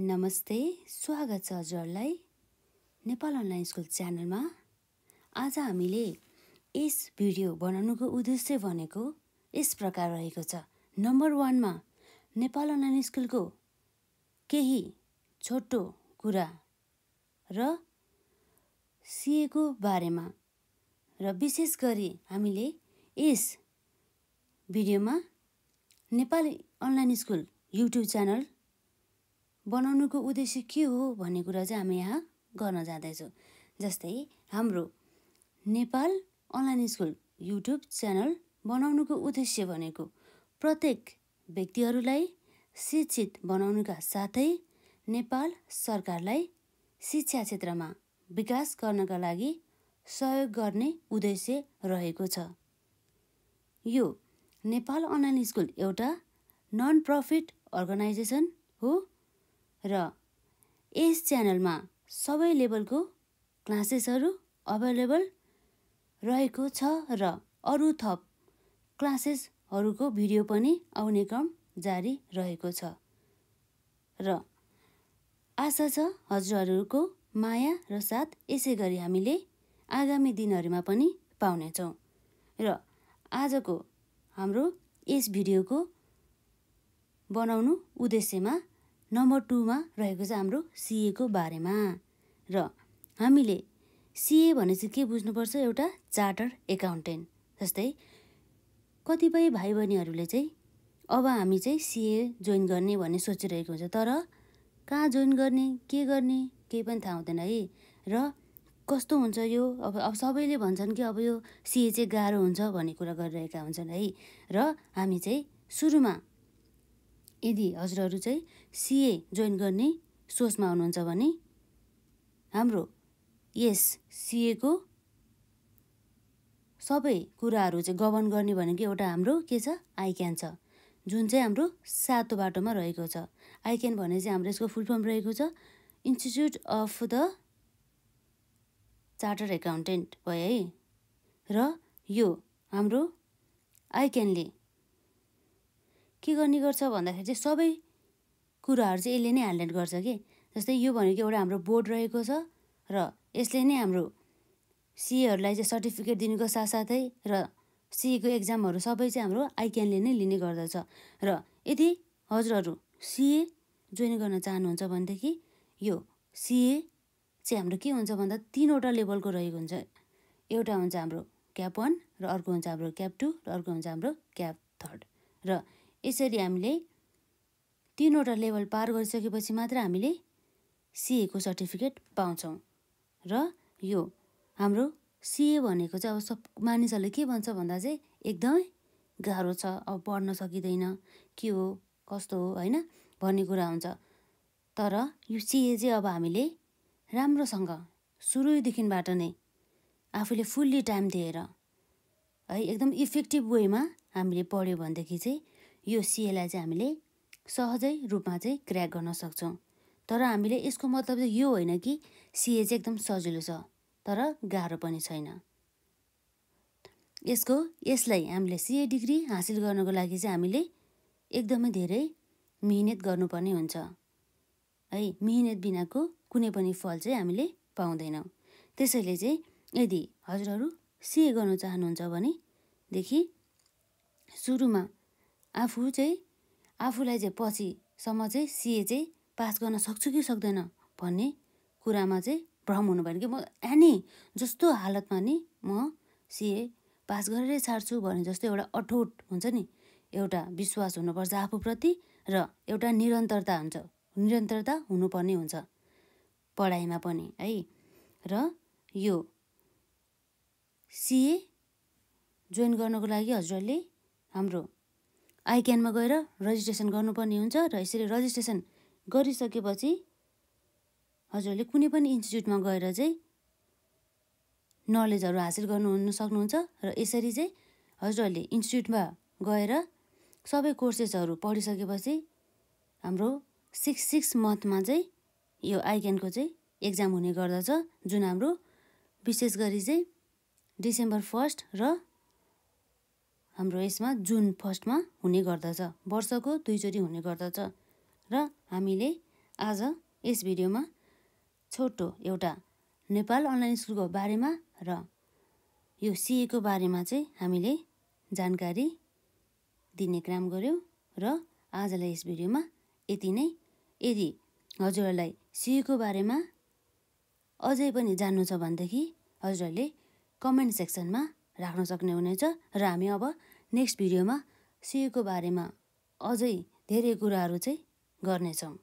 नमस्ते स्वागत छ हजुरहरूलाई नेपाल अनलाइन स्कुल च्यानलमा आज हामीले यस भिडियो बनाउनुको उद्देश्य भनेको यस प्रकार रहेको छ नम्बर वानमा नेपाल अनलाइन स्कुलको केही छोटो कुरा र सिएको बारेमा र विशेष गरी हामीले यस भिडियोमा Nepali online school YouTube channel बनाउनुको उद्देश्य के हो भन्ने कुरा चाहिँ हामी यहाँ गर्न जाँदैछौँ जस्तै हाम्रो Nepal online school YouTube channel बनाउनुको उद्देश्य भनेको प्रत्येक व्यक्तिहरूलाई शिक्षित बनाउनुका साथै नेपाल सरकारलाई शिक्षा क्षेत्रमा विकास गर्नका लागि सहयोग गर्ने उद्देश्य रहेको छ यो नेपाल अनलाइन स्कुल एउटा नन प्रफिट अर्गनाइजेसन हो र यस च्यानलमा सबै लेभलको क्लासेसहरू अभाइलेबल रहेको छ र अरू थप क्लासेसहरूको भिडियो पनि आउने क्रम जारी रहेको छ र आशा छ हजुरहरूको माया र साथ यसै गरी हामीले आगामी दिनहरूमा पनि पाउनेछौँ र आजको हाम्रो यस भिडियोको बनाउनु उद्देश्यमा नम्बर टूमा रहेको छ हाम्रो सिएको बारेमा र हामीले सिए भने चाहिँ के बुझ्नुपर्छ एउटा चार्टर एकाउन्टेन्ट जस्तै कतिपय भाइ बहिनीहरूले चाहिँ अब हामी चाहिँ सिए जोइन गर्ने भन्ने सोचिरहेको हुन्छ तर कहाँ जोइन गर्ने के गर्ने केही पनि थाहा हुँदैन है र कस्तो हुन्छ यो अब अब सबैले भन्छन् कि अब यो सिए चाहिँ गाह्रो हुन्छ भन्ने कुरा गरिरहेका हुन्छन् है र हामी चाहिँ सुरुमा यदि हजुरहरू चाहिँ सिए जोइन गर्ने सोचमा हुनुहुन्छ भने हाम्रो यस सिएको सबै कुराहरू चाहिँ गभर्न गर्ने भनेको एउटा हाम्रो के छ आइक्यान छ जुन चाहिँ हाम्रो सातो बाटोमा रहेको छ आइक्यान भने चाहिँ हाम्रो यसको फुल फर्म रहेको छ institute of the charter accountant भयो है र यो हाम्रो आइक्यानले के गर्ने गर्छ भन्दाखेरि चाहिँ सबै कुराहरू चाहिँ यसले नै ह्यान्डल गर्छ कि जस्तै यो भनेको एउटा हाम्रो बोर्ड रहेको छ र यसले नै हाम्रो सिएहरूलाई चाहिँ सर्टिफिकेट दिनुको साथसाथै र सिएको एक्जामहरू सबै चाहिँ हाम्रो आइक्यानले नै लिने गर्दछ र यदि हजुरहरू सिए जोइन गर्न चाहनुहुन्छ भनेदेखि यो सिए चाहिँ हाम्रो के हुन्छ भन्दा तिनवटा लेभलको रहेको हुन्छ एउटा हुन्छ हाम्रो क्याप वान र अर्को हुन्छ हाम्रो क्याप टू र अर्को हुन्छ हाम्रो क्याप थर्ड र यसरी हामीले तिनवटा लेभल पार गरिसकेपछि मात्र हामीले सिएको सर्टिफिकेट पाउँछौँ र यो हाम्रो सिए भनेको चाहिँ अब सब मानिसहरूले के भन्छ भन्दा चाहिँ एकदमै गाह्रो छ अब पढ्न सकिँदैन के हो कस्तो हो होइन भन्ने कुरा हुन्छ तर यो सिए चाहिँ अब हामीले राम्रोसँग सुरुदेखिबाट नै आफूले फुल्ली टाइम दिएर है एकदम इफेक्टिभ वेमा हामीले पढ्यो भनेदेखि चाहिँ यो सिएलाई चाहिँ हामीले सहजै रूपमा चाहिँ क्र्याक गर्न सक्छौँ तर हामीले यसको मतलब चाहिँ यो होइन कि सिए चाहिँ एकदम सजिलो छ तर गाह्रो पनि छैन यसको यसलाई हामीले सिए डिग्री हासिल गर्नको लागि चाहिँ हामीले एकदमै धेरै मिहिनेत गर्नुपर्ने हुन्छ है मिहिनेत बिनाको कुनै पनि फल चाहिँ हामीले पाउँदैनौँ त्यसैले चाहिँ यदि हजुरहरू सिए गर्न चाहनुहुन्छ भनेदेखि सुरुमा आफू चाहिँ आफूलाई चाहिँ पछिसम्म चाहिँ सिए चाहिँ पास गर्न सक्छु कि सक्दैन भन्ने कुरामा चाहिँ भ्रम हुनु भएन कि म एनी जस्तो हालतमा नि म सिए पास गरेरै छाड्छु भने जस्तो एउटा अठोट हुन्छ नि एउटा विश्वास हुनुपर्छ आफूप्रति र एउटा निरन्तरता हुन्छ निरन्तरता हुनुपर्ने हुन्छ पढाइमा पनि है र यो सिए जोइन गर्नको लागि हजुरहरूले हाम्रो आइक्यानमा गएर रजिस्ट्रेसन गर्नुपर्ने हुन्छ र यसरी रजिस्ट्रेसन गरिसकेपछि हजुरहरूले कुनै पनि इन्स्टिच्युटमा गएर चाहिँ नलेजहरू हासिल गर्नु सक्नुहुन्छ र यसरी चाहिँ हजुरहरूले इन्स्टिच्युटमा गएर सबै कोर्सेसहरू पढिसकेपछि हाम्रो सिक्स सिक्स मन्थमा चाहिँ यो आइक्यानको चाहिँ एक्जाम हुने गर्दछ जुन हाम्रो विशेष गरी चाहिँ डिसेम्बर फर्स्ट र हाम्रो यसमा जुन फर्स्टमा हुने गर्दछ वर्षको दुईचोटि हुने गर्दछ र हामीले आज यस भिडियोमा छोटो एउटा नेपाल अनलाइन स्कुलको बारेमा र यो सिएको बारेमा चाहिँ हामीले जानकारी दिने काम गऱ्यौँ र आजलाई यस भिडियोमा यति नै यदि हजुरहरूलाई सिएको बारेमा अझै पनि जान्नु छ भनेदेखि हजुरहरूले कमेन्ट सेक्सनमा राख्न सक्ने हुनेछ र हामी अब नेक्स्ट भिडियोमा सिएको बारेमा अझै धेरै कुराहरू चाहिँ गर्नेछौँ